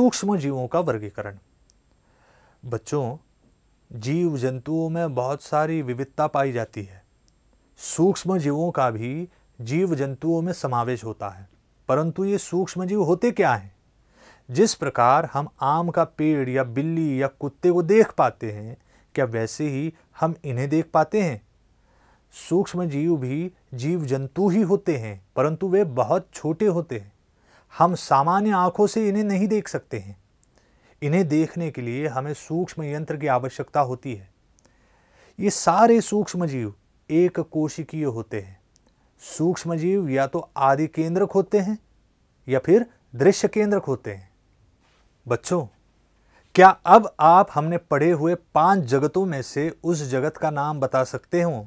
सूक्ष्म जीवों का वर्गीकरण बच्चों जीव जंतुओं में बहुत सारी विविधता पाई जाती है सूक्ष्म जीवों का भी जीव जंतुओं में समावेश होता है परंतु ये सूक्ष्म जीव होते क्या हैं जिस प्रकार हम आम का पेड़ या बिल्ली या कुत्ते को देख पाते हैं क्या वैसे ही हम इन्हें देख पाते हैं सूक्ष्म जीव भी जीव जंतु ही होते हैं परंतु वे बहुत छोटे होते हैं हम सामान्य आंखों से इन्हें नहीं देख सकते हैं इन्हें देखने के लिए हमें सूक्ष्म यंत्र की आवश्यकता होती है ये सारे सूक्ष्म जीव एक कोशिकीय होते हैं सूक्ष्म जीव या तो आदि केंद्रक होते हैं या फिर दृश्य केंद्रक होते हैं बच्चों क्या अब आप हमने पढ़े हुए पांच जगतों में से उस जगत का नाम बता सकते हो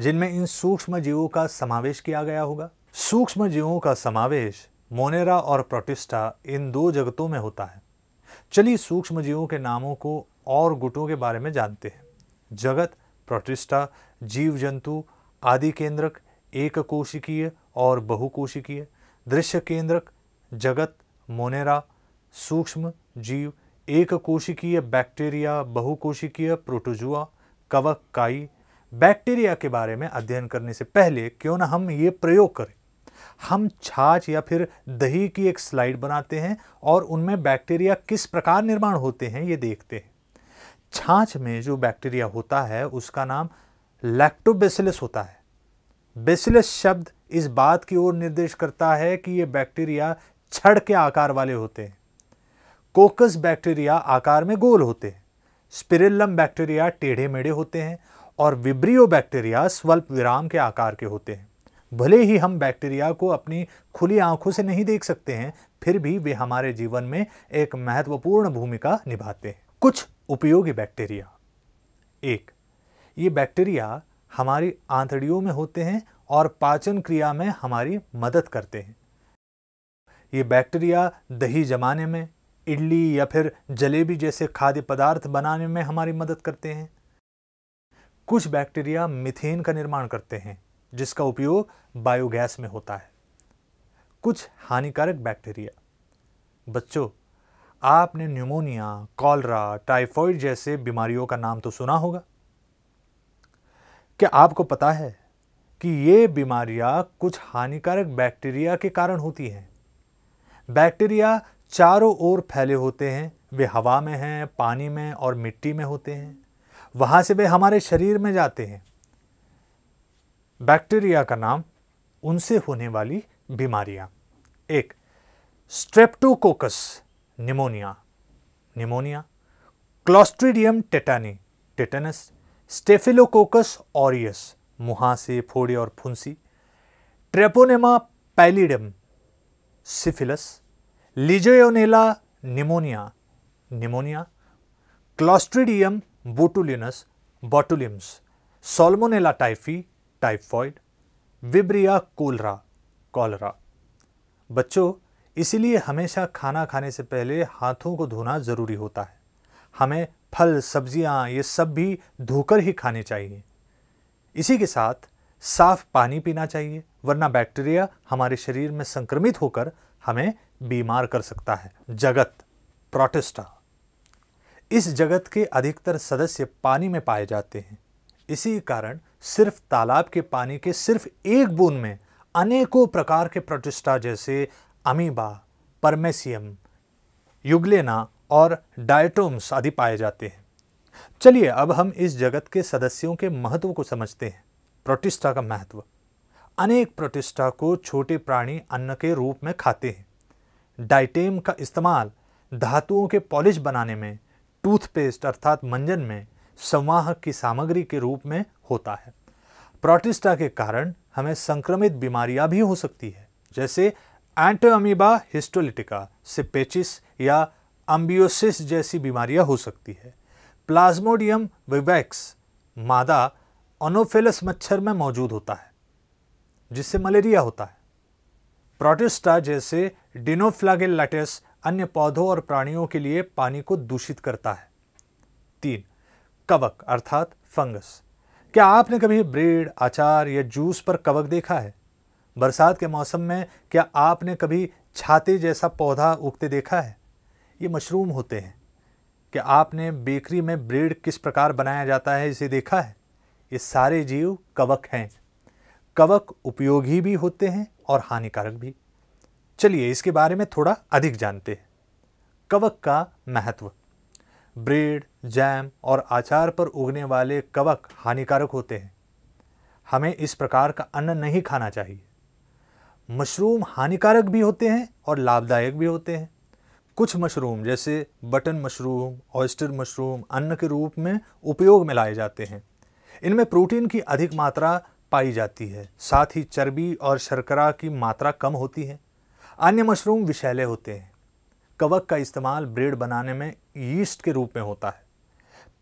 जिनमें इन सूक्ष्म जीवों का समावेश किया गया होगा सूक्ष्म जीवों का समावेश मोनेरा और प्रोटिस्टा इन दो जगतों में होता है चलिए सूक्ष्म जीवों के नामों को और गुटों के बारे में जानते हैं जगत प्रोटिस्टा जीव जंतु आदि केंद्रक एक कोशिकीय और बहुकोशिकीय दृश्य केंद्रक जगत मोनेरा सूक्ष्म जीव एक कोशिकीय बैक्टीरिया बहुकोशिकीय प्रोटोजुआ कवक काई बैक्टीरिया के बारे में अध्ययन करने से पहले क्यों ना हम ये प्रयोग करें हम छाछ या फिर दही की एक स्लाइड बनाते हैं और उनमें बैक्टीरिया किस प्रकार निर्माण होते हैं ये देखते हैं छाछ में जो बैक्टीरिया होता है उसका नाम लैक्टोबेसिलस होता है बेसिलस शब्द इस बात की ओर निर्देश करता है कि ये बैक्टीरिया छड़ के आकार वाले होते हैं कोकस बैक्टीरिया आकार में गोल होते हैं स्पिरिलम बैक्टीरिया टेढ़े मेढ़े होते हैं और विब्रियो बैक्टीरिया स्वल्प विराम के आकार के होते हैं भले ही हम बैक्टीरिया को अपनी खुली आंखों से नहीं देख सकते हैं फिर भी वे हमारे जीवन में एक महत्वपूर्ण भूमिका निभाते हैं कुछ उपयोगी बैक्टीरिया एक ये बैक्टीरिया हमारी आंतड़ियों में होते हैं और पाचन क्रिया में हमारी मदद करते हैं ये बैक्टीरिया दही जमाने में इडली या फिर जलेबी जैसे खाद्य पदार्थ बनाने में हमारी मदद करते हैं कुछ बैक्टीरिया मिथेन का निर्माण करते हैं जिसका उपयोग बायोगैस में होता है कुछ हानिकारक बैक्टीरिया बच्चों आपने न्यूमोनिया कॉलरा टाइफॉइड जैसे बीमारियों का नाम तो सुना होगा क्या आपको पता है कि ये बीमारियां कुछ हानिकारक बैक्टीरिया के कारण होती हैं बैक्टीरिया चारों ओर फैले होते हैं वे हवा में हैं पानी में और मिट्टी में होते हैं वहाँ से वे हमारे शरीर में जाते हैं बैक्टीरिया का नाम उनसे होने वाली बीमारियां एक streptococcus pneumoniae pneumonia clostridium tetani tetanus staphylococcus aureus मुहासे से फोड़े और फुंसी treponema pallidum syphilis legionella pneumonia pneumonia clostridium botulinus botulism salmonella typhi typhoid vibrio cholerae cholera बच्चों इसलिए हमेशा खाना खाने से पहले हाथों को धोना ज़रूरी होता है हमें फल सब्जियां ये सब भी धोकर ही खाने चाहिए इसी के साथ साफ पानी पीना चाहिए वरना बैक्टीरिया हमारे शरीर में संक्रमित होकर हमें बीमार कर सकता है जगत प्रोटेस्टा इस जगत के अधिकतर सदस्य पानी में पाए जाते हैं इसी कारण सिर्फ तालाब के पानी के सिर्फ एक बूंद में अनेकों प्रकार के प्रोटिस्टा जैसे अमीबा परमेसियम युगलेना और डायटोम्स आदि पाए जाते हैं चलिए अब हम इस जगत के सदस्यों के महत्व को समझते हैं प्रोटिस्टा का महत्व अनेक प्रोटिस्टा को छोटे प्राणी अन्न के रूप में खाते हैं डाइटेम का इस्तेमाल धातुओं के पॉलिश बनाने में टूथपेस्ट अर्थात मंजन में संवाहक की सामग्री के रूप में होता है प्रोटिस्टा के कारण हमें संक्रमित बीमारियां भी हो सकती है जैसे एंटोअमीबा हिस्टोलिटिका सिपेचिस या अम्बियोसिस जैसी बीमारियां हो सकती है प्लाज्मोडियम विवैक्स मादा ओनोफेलस मच्छर में मौजूद होता है जिससे मलेरिया होता है प्रोटिस्टा जैसे डिनोफ्लागेलाटिस अन्य पौधों और प्राणियों के लिए पानी को दूषित करता है तीन कवक अर्थात फंगस क्या आपने कभी ब्रेड अचार या जूस पर कवक देखा है बरसात के मौसम में क्या आपने कभी छाते जैसा पौधा उगते देखा है ये मशरूम होते हैं क्या आपने बेकरी में ब्रेड किस प्रकार बनाया जाता है इसे देखा है ये सारे जीव कवक हैं कवक उपयोगी भी होते हैं और हानिकारक भी चलिए इसके बारे में थोड़ा अधिक जानते हैं कवक का महत्व ब्रेड जैम और आचार पर उगने वाले कवक हानिकारक होते हैं हमें इस प्रकार का अन्न नहीं खाना चाहिए मशरूम हानिकारक भी होते हैं और लाभदायक भी होते हैं कुछ मशरूम जैसे बटन मशरूम ऑयस्टर मशरूम अन्न के रूप में उपयोग में लाए जाते हैं इनमें प्रोटीन की अधिक मात्रा पाई जाती है साथ ही चर्बी और शर्करा की मात्रा कम होती है अन्य मशरूम विषैले होते हैं कवक का इस्तेमाल ब्रेड बनाने में यीस्ट के रूप में होता है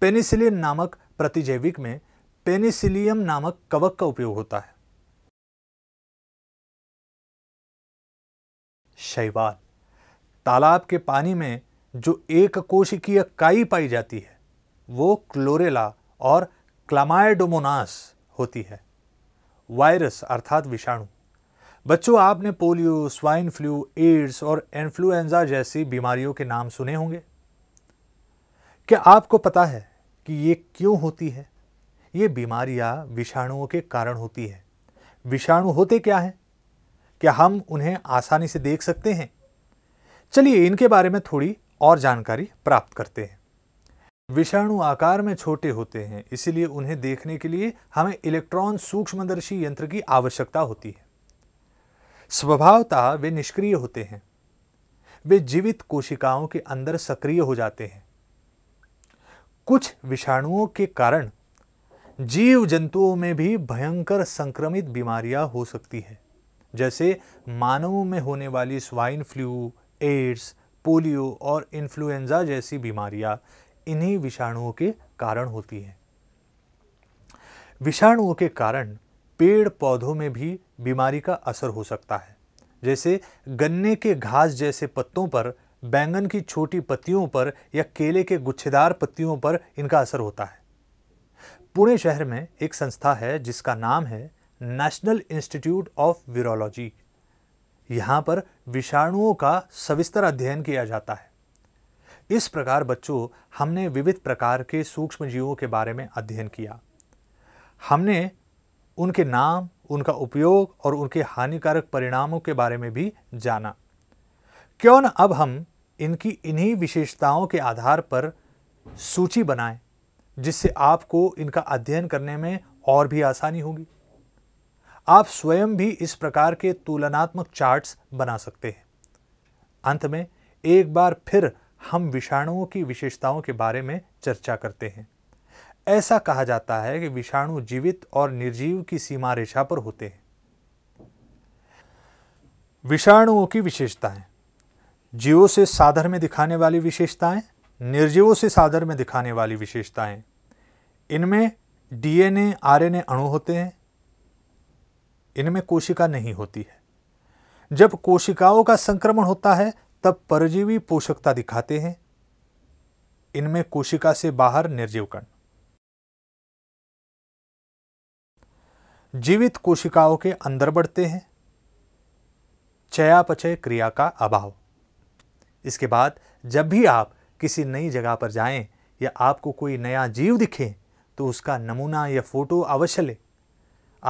पेनिसिलिन नामक प्रतिजैविक में पेनिसिलियम नामक कवक का उपयोग होता है शैवाल तालाब के पानी में जो एक कोशिकीय काई पाई जाती है वो क्लोरेला और क्लामाइडोमोनास होती है वायरस अर्थात विषाणु बच्चों आपने पोलियो स्वाइन फ्लू एड्स और इन्फ्लुएंजा जैसी बीमारियों के नाम सुने होंगे क्या आपको पता है कि ये क्यों होती है ये बीमारियां विषाणुओं के कारण होती है विषाणु होते क्या हैं क्या हम उन्हें आसानी से देख सकते हैं चलिए इनके बारे में थोड़ी और जानकारी प्राप्त करते हैं विषाणु आकार में छोटे होते हैं इसीलिए उन्हें देखने के लिए हमें इलेक्ट्रॉन सूक्ष्मदर्शी यंत्र की आवश्यकता होती है स्वभावतः वे निष्क्रिय होते हैं वे जीवित कोशिकाओं के अंदर सक्रिय हो जाते हैं कुछ विषाणुओं के कारण जीव जंतुओं में भी भयंकर संक्रमित बीमारियां हो सकती है जैसे मानवों में होने वाली स्वाइन फ्लू एड्स पोलियो और इन्फ्लुएंजा जैसी बीमारियां इन्हीं विषाणुओं के कारण होती हैं विषाणुओं के कारण पेड़ पौधों में भी बीमारी का असर हो सकता है जैसे गन्ने के घास जैसे पत्तों पर बैंगन की छोटी पत्तियों पर या केले के गुच्छेदार पत्तियों पर इनका असर होता है पुणे शहर में एक संस्था है जिसका नाम है नेशनल इंस्टीट्यूट ऑफ वीरोलॉजी यहाँ पर विषाणुओं का सविस्तर अध्ययन किया जाता है इस प्रकार बच्चों हमने विविध प्रकार के सूक्ष्म जीवों के बारे में अध्ययन किया हमने उनके नाम उनका उपयोग और उनके हानिकारक परिणामों के बारे में भी जाना क्यों न अब हम इनकी इन्हीं विशेषताओं के आधार पर सूची बनाएं जिससे आपको इनका अध्ययन करने में और भी आसानी होगी आप स्वयं भी इस प्रकार के तुलनात्मक चार्ट्स बना सकते हैं अंत में एक बार फिर हम विषाणुओं की विशेषताओं के बारे में चर्चा करते हैं ऐसा कहा जाता है कि विषाणु जीवित और निर्जीव की सीमा रेखा पर होते हैं विषाणुओं की विशेषताएं जीवों से साधर में दिखाने वाली विशेषताएं निर्जीवों से साधर में दिखाने वाली विशेषताएं इनमें डीएनए आरएनए अणु होते हैं इनमें कोशिका नहीं होती है जब कोशिकाओं का संक्रमण होता है तब परजीवी पोषकता दिखाते हैं इनमें कोशिका से बाहर निर्जीव कण जीवित कोशिकाओं के अंदर बढ़ते हैं चयापचय क्रिया का अभाव इसके बाद जब भी आप किसी नई जगह पर जाएं या आपको कोई नया जीव दिखे तो उसका नमूना या फोटो अवश्य लें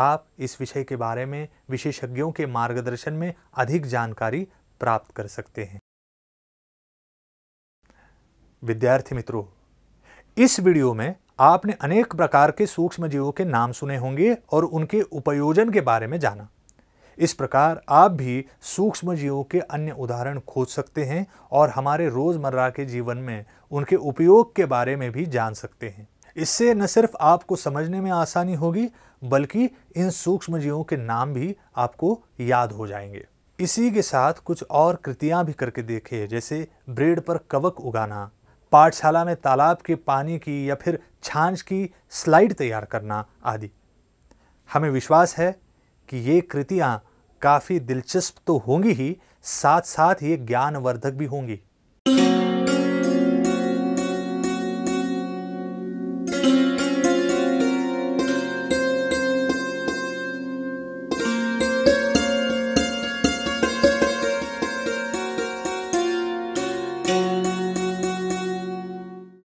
आप इस विषय के बारे में विशेषज्ञों के मार्गदर्शन में अधिक जानकारी प्राप्त कर सकते हैं विद्यार्थी मित्रों इस वीडियो में आपने अनेक प्रकार के सूक्ष्म जीवों के नाम सुने होंगे और उनके उपयोजन के बारे में जाना इस प्रकार आप भी सूक्ष्म जीवों के अन्य उदाहरण खोज सकते हैं और हमारे रोज़मर्रा के जीवन में उनके उपयोग के बारे में भी जान सकते हैं इससे न सिर्फ आपको समझने में आसानी होगी बल्कि इन सूक्ष्म जीवों के नाम भी आपको याद हो जाएंगे इसी के साथ कुछ और कृतियाँ भी करके देखे जैसे ब्रेड पर कवक उगाना पाठशाला में तालाब के पानी की या फिर छाछ की स्लाइड तैयार करना आदि हमें विश्वास है कि ये कृतियाँ काफ़ी दिलचस्प तो होंगी ही साथ साथ ये ज्ञानवर्धक भी होंगी